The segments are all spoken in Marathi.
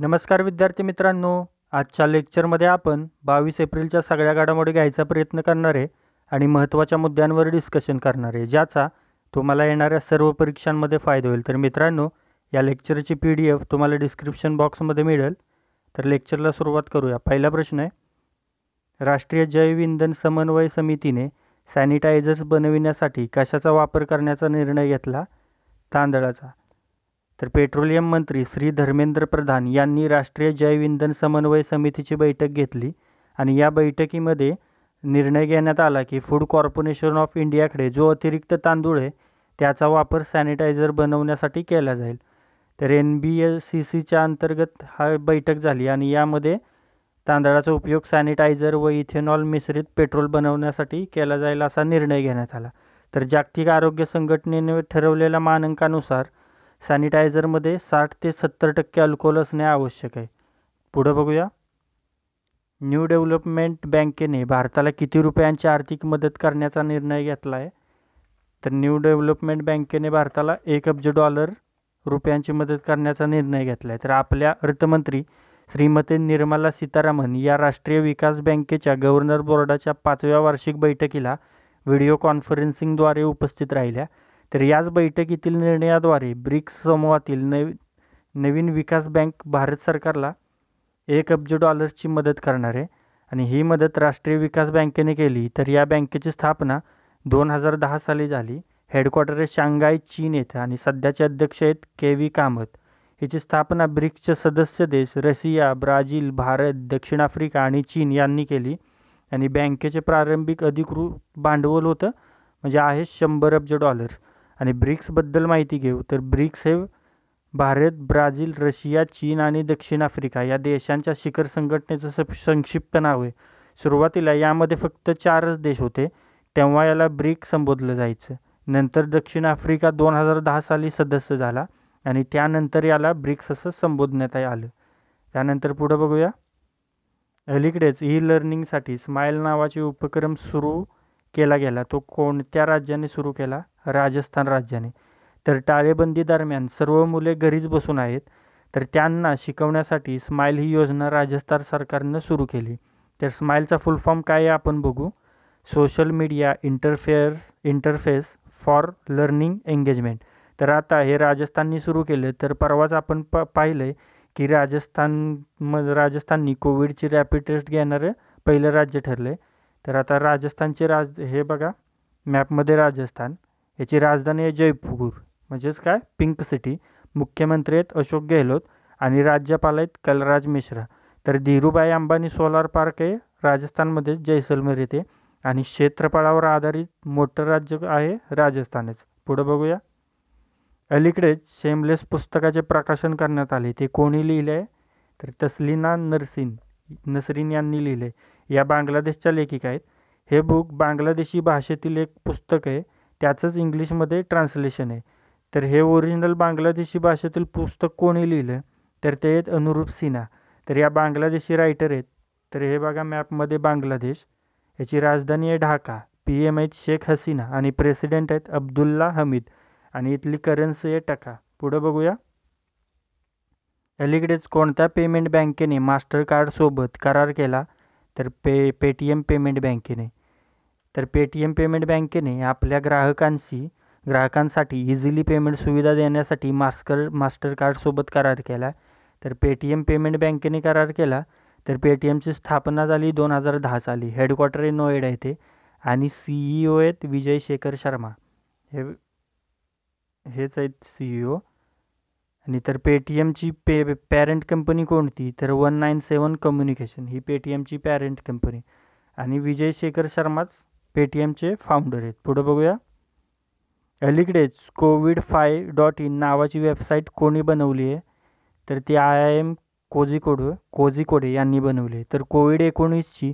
नमस्कार विद्यार्थी मित्रांनो आजच्या लेक्चरमध्ये आपण बावीस एप्रिलच्या सगळ्या घडामोडी घ्यायचा प्रयत्न करणार आहे आणि महत्त्वाच्या मुद्द्यांवर डिस्कशन करणार आहे ज्याचा तुम्हाला येणाऱ्या सर्व परीक्षांमध्ये फायदा होईल तर मित्रांनो या लेक्चरची पी डी एफ तुम्हाला डिस्क्रिप्शन बॉक्समध्ये मिळेल तर लेक्चरला सुरुवात करूया पहिला प्रश्न आहे राष्ट्रीय जैव इंधन समन्वय समितीने सॅनिटायझर्स बनविण्यासाठी कशाचा वापर करण्याचा निर्णय घेतला तांदळाचा तर पेट्रोलियम मंत्री श्री धर्मेंद्र प्रधान यांनी राष्ट्रीय इंधन समन्वय समितीची बैठक घेतली आणि या बैठकीमध्ये निर्णय घेण्यात आला की फूड कॉर्पोरेशन ऑफ इंडियाकडे जो अतिरिक्त तांदूळ आहे त्याचा वापर सॅनिटायझर बनवण्यासाठी केला जाईल तर एन बी एस सी सीच्या अंतर्गत हा बैठक झाली आणि यामध्ये तांदळाचा उपयोग सॅनिटायझर व इथेनॉल मिश्रित पेट्रोल बनवण्यासाठी केला जाईल असा निर्णय घेण्यात आला तर जागतिक आरोग्य संघटनेने ठरवलेल्या मानांकानुसार सॅनिटायझरमध्ये साठ ते सत्तर टक्के अल्कोहोल असणे आवश्यक आहे पुढं बघूया न्यू डेव्हलपमेंट बँकेने भारताला किती रुपयांची आर्थिक मदत करण्याचा निर्णय घेतला आहे तर न्यू डेव्हलपमेंट बँकेने भारताला एक अब्ज डॉलर रुपयांची मदत करण्याचा निर्णय घेतला आहे तर आपल्या अर्थमंत्री श्रीमती निर्मला सीतारामन या राष्ट्रीय विकास बँकेच्या गव्हर्नर बोर्डाच्या पाचव्या वार्षिक बैठकीला व्हिडिओ कॉन्फरन्सिंगद्वारे उपस्थित राहिल्या तर याच बैठकीतील निर्णयाद्वारे ब्रिक्स समूहातील नवी नवीन विकास बँक भारत सरकारला एक अब्ज डॉलर्सची मदत करणार आहे आणि ही मदत राष्ट्रीय विकास बँकेने केली तर या बँकेची स्थापना दोन हजार दहा साली झाली हेडक्वार्टर शांघाय चीन येथे आणि सध्याचे अध्यक्ष आहेत के व्ही कामत हिची स्थापना ब्रिक्सचे सदस्य देश रशिया ब्राझील भारत दक्षिण आफ्रिका आणि चीन यांनी केली आणि बँकेचे प्रारंभिक अधिकृत भांडवल होतं म्हणजे आहे शंभर अब्ज डॉलर्स आणि ब्रिक्सबद्दल माहिती घेऊ तर ब्रिक्स हे भारत ब्राझील रशिया चीन आणि दक्षिण आफ्रिका या देशांच्या शिखर संघटनेचं स संक्षिप्त नाव आहे सुरुवातीला यामध्ये फक्त चारच देश होते तेव्हा याला ब्रिक संबोधलं जायचं नंतर दक्षिण आफ्रिका दोन हजार दहा साली सदस्य झाला आणि त्यानंतर याला ब्रिक्स असं संबोधण्यात आलं त्यानंतर पुढं बघूया अलीकडेच ई लर्निंगसाठी स्माईल नावाचे उपक्रम सुरू केला गेला तो कोणत्या राज्याने सुरू केला राजस्थान राज्याने तर टाळेबंदी दरम्यान सर्व मुले घरीच बसून आहेत तर त्यांना शिकवण्यासाठी स्माईल ही योजना राजस्थान सरकारनं सुरू केली तर स्माईलचा फुल फॉर्म काय आहे आपण बघू social media interfaces interface for learning engagement तर आता हे राजस्थाननी सुरू केले तर परवाच आपण प पाहिलं आहे की राजस्थान म राजस्थाननी कोविडची रॅपिड टेस्ट घेणारं पहिलं राज्य आहे तर आता राजस्थानचे राज हे बघा मॅपमध्ये राजस्थान याची राजधानी आहे जयपूर म्हणजेच काय पिंक सिटी मुख्यमंत्री आहेत अशोक गेहलोत आणि राज्यपाल आहेत कलराज मिश्रा तर धीरूभाई अंबानी सोलार पार्क आहे राजस्थानमध्ये जैसलमेर येथे आणि क्षेत्रफळावर आधारित मोठं राज्य आहे राजस्थानच पुढं बघूया अलीकडेच शेमलेस पुस्तकाचे प्रकाशन करण्यात आले ते कोणी लिहिले आहे तर तसलीना नरसिन नसरीन यांनी लिहिले या बांगलादेशच्या लेखिका आहेत हे बुक बांगलादेशी भाषेतील एक पुस्तक आहे त्याचंच इंग्लिशमध्ये ट्रान्सलेशन आहे तर हे ओरिजिनल बांगलादेशी भाषेतील पुस्तक कोणी लिहिलं तर ते आहेत अनुरूप सिन्हा तर या बांगलादेशी रायटर आहेत तर हे बघा मॅपमध्ये बांगलादेश याची राजधानी आहे ढाका पी एम आहेत शेख हसीना आणि प्रेसिडेंट आहेत अब्दुल्ला हमीद आणि इथली करन्सी आहे टका पुढं बघूया अलीकडेच कोणत्या पेमेंट बँकेने मास्टरकार्डसोबत करार केला तर पे पेटीएम पेमेंट बँकेने तर पेटीएम पेमेंट बँकेने आपल्या ग्राहकांशी ग्राहकांसाठी इझिली पेमेंट सुविधा देण्यासाठी मास्कर मास्टर कार्डसोबत करार केला तर पेटीएम पेमेंट बँकेने करार केला तर पेटीएमची स्थापना झाली दोन हजार दहा साली हेडक्वार्टर नोएडा येथे आणि सीईओ e आहेत विजय शेखर शर्मा हे हेच आहेत सीईओ e आणि तर पेटीएमची पे पॅरेंट कंपनी कोणती तर वन नाईन सेवन कम्युनिकेशन ही पेटीएमची पॅरेंट कंपनी आणि विजय शेखर शर्माच पेटीएमचे फाउंडर आहेत पुढं बघूया अलीकडेच कोविड फाय डॉट इन नावाची वेबसाईट कोणी बनवली आहे तर ती I I M Kozhikode Kozhikode यांनी बनवली आहे तर कोविड एकोणीसची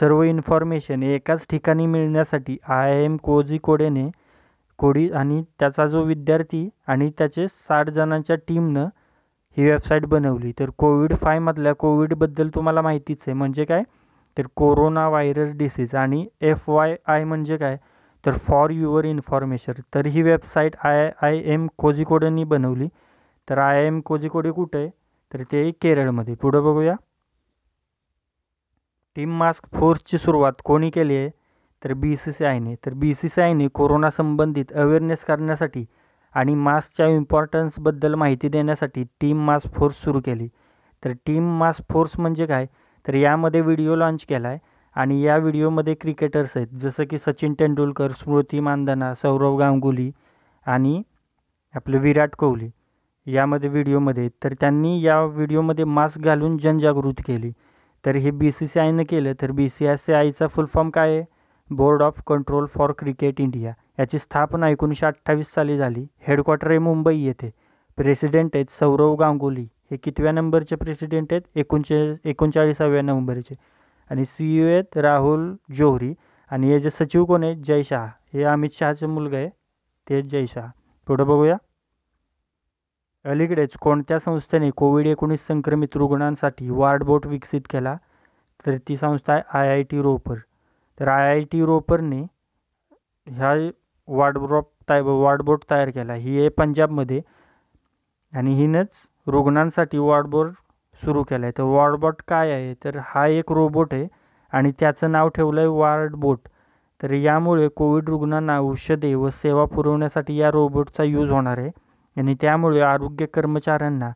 सर्व इन्फॉर्मेशन एकाच ठिकाणी मिळण्यासाठी आय आय एम कोझिकोडेने कोडी आणि त्याचा जो विद्यार्थी आणि त्याचे साठ जणांच्या टीमनं ही वेबसाईट बनवली तर कोविड फायमधल्या कोविडबद्दल तुम्हाला माहितीच आहे म्हणजे काय तर कोरोना व्हायरस डिसीज आणि एफ वाय आय म्हणजे काय तर फॉर युअर इन्फॉर्मेशन तर ही वेबसाईट आय आय एम कोझिकोडेनी बनवली तर आय आय एम कोझिकोडे कुठे आहे तर ते केरळमध्ये पुढं बघूया टीम मास्क फोर्सची सुरुवात कोणी केली आहे तर बी सी सी आयने तर बी सी सी आयने कोरोना संबंधित अवेअरनेस करण्यासाठी आणि मास्कच्या इम्पॉर्टन्सबद्दल माहिती देण्यासाठी टीम मास्क फोर्स सुरू केली तर टीम मास्क फोर्स म्हणजे काय तर यामध्ये व्हिडिओ लाँच केला आहे आणि या व्हिडिओमध्ये क्रिकेटर्स आहेत जसं की सचिन तेंडुलकर स्मृती मानधना सौरव गांगुली आणि आपलं विराट कोहली यामध्ये व्हिडिओमध्ये तर त्यांनी या व्हिडिओमध्ये मास्क घालून जनजागृत केली तर हे बी सी सी आयनं केलं तर बी सी एस सी आयचा फुल फॉर्म काय आहे board of control for cricket India याची स्थापना एकोणीसशे अठ्ठावीस साली झाली हेडक्वार्टर आहे मुंबई येथे प्रेसिडेंट आहेत सौरव गांगुली हे कितव्या नंबरचे प्रेसिडेंट आहेत एकोणचे एकोणचाळीसाव्या नंबरचे आणि सी यू e आहेत राहुल जोहरी आणि याचे सचिव कोण आहेत जय शहा हे अमित शहाचे मुलगा आहे ते जय शहा पुढं बघूया अलीकडेच कोणत्या संस्थेने कोविड एकोणीस संक्रमित रुग्णांसाठी बोट विकसित केला तर ती संस्था आहे आय आय टी रोपर तर आय आय टी रोपरने ह्या वार्डब्रॉप वार्ड बोट तयार केला ही आहे पंजाबमध्ये आणि हीनच रुग्णांसाठी वॉर्डबोट सुरू केला आहे तर वॉर्डबॉट काय आहे तर हा एक रोबोट आहे आणि त्याचं नाव ठेवलं आहे वॉर्डबोट तर यामुळे कोविड रुग्णांना औषधे व सेवा पुरवण्यासाठी या रोबोटचा यूज होणार आहे आणि त्यामुळे आरोग्य कर्मचाऱ्यांना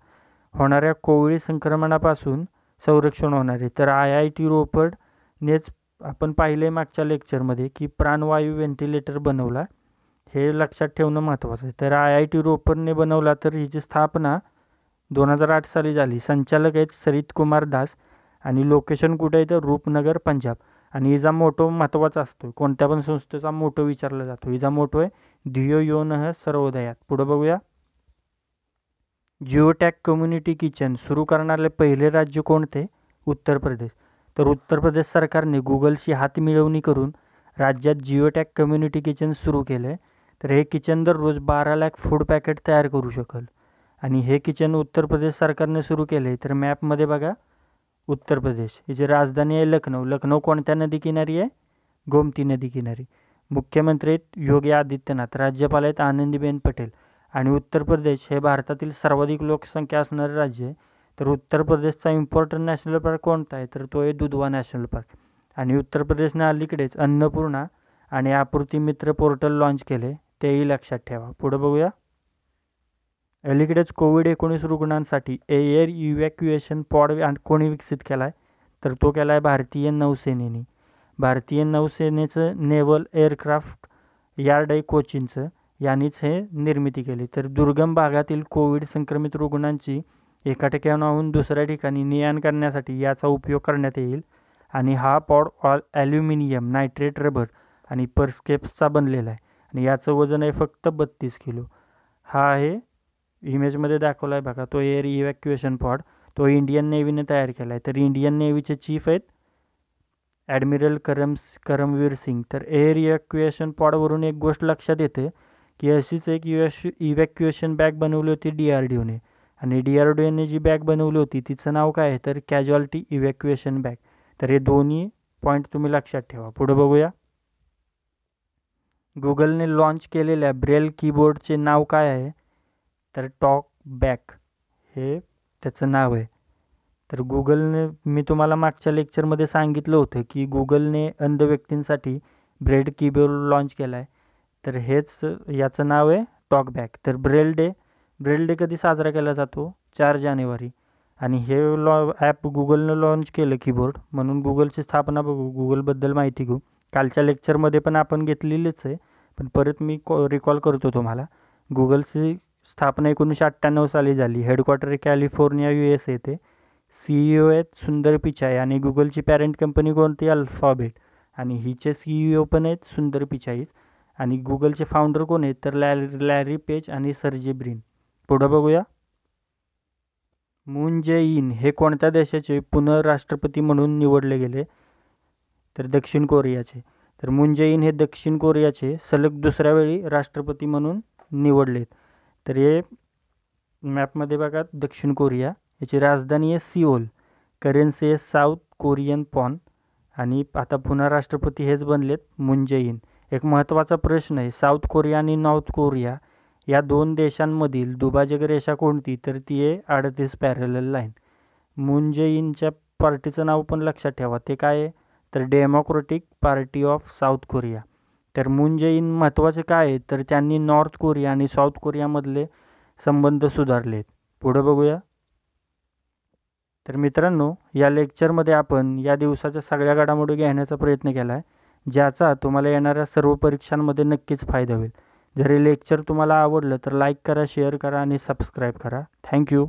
होणाऱ्या कोविड संक्रमणापासून संरक्षण होणार आहे तर आय आय टी रोपडनेच आपण पाहिलं आहे मागच्या लेक्चरमध्ये की प्राणवायू व्हेंटिलेटर बनवला हे लक्षात ठेवणं महत्त्वाचं आहे तर आय आय टी रोपडने बनवला तर हिची स्थापना दोन हजार आठ साली झाली संचालक आहेत सरित कुमार दास आणि लोकेशन कुठे आहे तर रूपनगर पंजाब आणि हिचा मोटो महत्त्वाचा असतो कोणत्या पण संस्थेचा मोटो विचारला जातो हिचा मोठो आहे धियो यो सर्वोदयात पुढं बघूया जिओटॅक कम्युनिटी किचन सुरू करणारे पहिले राज्य कोणते उत्तर प्रदेश तर उत्तर प्रदेश सरकारने गुगलशी हात मिळवणी करून राज्यात जिओटॅक कम्युनिटी किचन सुरू केलं आहे तर हे किचन दररोज बारा लाख फूड पॅकेट तयार करू शकेल आणि हे किचन उत्तर प्रदेश सरकारने सुरू केले तर मॅपमध्ये बघा उत्तर प्रदेश हिची राजधानी आहे लखनौ लखनौ कोणत्या नदी किनारी आहे गोमती नदी किनारी मुख्यमंत्री आहेत योगी आदित्यनाथ राज्यपाल आहेत आनंदीबेन पटेल आणि उत्तर प्रदेश हे भारतातील सर्वाधिक लोकसंख्या असणारे राज्य आहे तर उत्तर प्रदेशचा इम्पॉर्टंट नॅशनल पार्क कोणता आहे तर तो आहे दुधवा नॅशनल पार्क आणि उत्तर प्रदेशने अलीकडेच अन्नपूर्णा आणि आपूर्ती मित्र पोर्टल लाँच केले तेही लक्षात ठेवा पुढं बघूया अलीकडेच कोविड एकोणीस रुग्णांसाठी एअर इव्हॅक्युएशन पॉड कोणी विकसित केला आहे तर तो केला आहे भारतीय नौसेनेने भारतीय नौसेनेचं नेव्हल एअरक्राफ्ट यार्ड आहे कोचीनचं यांनीच हे निर्मिती केली तर दुर्गम भागातील कोविड संक्रमित रुग्णांची एका ठिकाणाहून दुसऱ्या ठिकाणी नियान करण्यासाठी याचा उपयोग करण्यात येईल आणि हा pod all aluminium nitrate rubber आणि परस्केप्सचा बनलेला आहे आणि याचं वजन आहे फक्त बत्तीस किलो हा आहे इमेजमध्ये दाखवला आहे बघा तो एअर इव्हॅक्युएशन पॉड तो इंडियन नेवी ने तैयार आहे तर इंडियन नेवी नेव्हीचे चीफ है ॲडमिरल करम करमवीर सिंह तो तर एअर पॉड पॉडवरून एक गोष लक्षा देते कि अशीच एक इव्हॅक्यु इव्हॅक्युएशन बॅग बनवली होती डी आर डी ओने आणि डी आर डी ओने जी बैग बनवली होती तिचं नाव काय आहे तर कॅज्युअल्टी इव्हॅक्युएशन बॅग तर हे दोन्ही पॉईंट तुम्ही लक्षात ठेवा पुढे बघूया गुगलने लॉन्च केलेल्या ब्रेल कीबोर्डचे नाव काय आहे तर टॉक बॅक हे त्याचं नाव आहे तर गुगलने मी तुम्हाला मागच्या लेक्चरमध्ये सांगितलं होतं की गुगलने अंध व्यक्तींसाठी ब्रेड कीबोर्ड लॉन्च केला आहे तर हेच याचं नाव आहे टॉक बॅक तर ब्रेल डे ब्रेल डे कधी साजरा केला जातो चार जानेवारी आणि हे लॉ ॲप गुगलनं लॉन्च केलं कीबोर्ड म्हणून गुगलची स्थापना बघू गुगलबद्दल माहिती घेऊ कालच्या लेक्चरमध्ये पण आपण घेतलेलीच आहे पण परत मी कॉ रिकॉल करतो तुम्हाला गुगलची स्थापना एकोणीसशे अठ्ठ्याण्णव साली झाली हेडक्वार्टर कॅलिफोर्निया यू एस येथे सीईओ e आहेत सुंदर पिचाई आणि गुगलची पॅरेंट कंपनी कोणती अल्फाबेट आणि हिचे सीईओ e पण आहेत सुंदर पिचाईत आणि गुगलचे फाउंडर कोण आहेत तर लॅरी लॅरी पेज आणि सर्जी ब्रिन पुढं बघूया मून जे इन हे कोणत्या देशाचे पुनर्राष्ट्रपती म्हणून निवडले गेले तर दक्षिण कोरियाचे तर मून इन हे दक्षिण कोरियाचे सलग दुसऱ्या वेळी राष्ट्रपती म्हणून निवडलेत तर हे मॅपमध्ये बघा दक्षिण कोरिया याची राजधानी आहे सिओल करेन्सी आहे साऊथ कोरियन पॉन आणि आता पुन्हा राष्ट्रपती हेच बनलेत मुंजईन एक महत्त्वाचा प्रश्न आहे साऊथ कोरिया आणि नॉर्थ कोरिया या दोन देशांमधील दुभाजक रेषा कोणती तर ती आहे अडतीस पॅरेलल लाईन मुंजईनच्या पार्टीचं नाव पण लक्षात ठेवा ते काय आहे तर Democratic Party of South Korea तर मून जे इन महत्त्वाचं आहे तर त्यांनी नॉर्थ कोरिया आणि साऊथ कोरियामधले संबंध सुधारले पुढं बघूया तर मित्रांनो या लेक्चरमध्ये आपण या दिवसाच्या सगळ्या घडामोडी घेण्याचा प्रयत्न केला आहे ज्याचा तुम्हाला येणाऱ्या सर्व परीक्षांमध्ये नक्कीच फायदा होईल जरी लेक्चर तुम्हाला आवडलं तर लाईक करा शेअर करा आणि सबस्क्राईब करा थँक्यू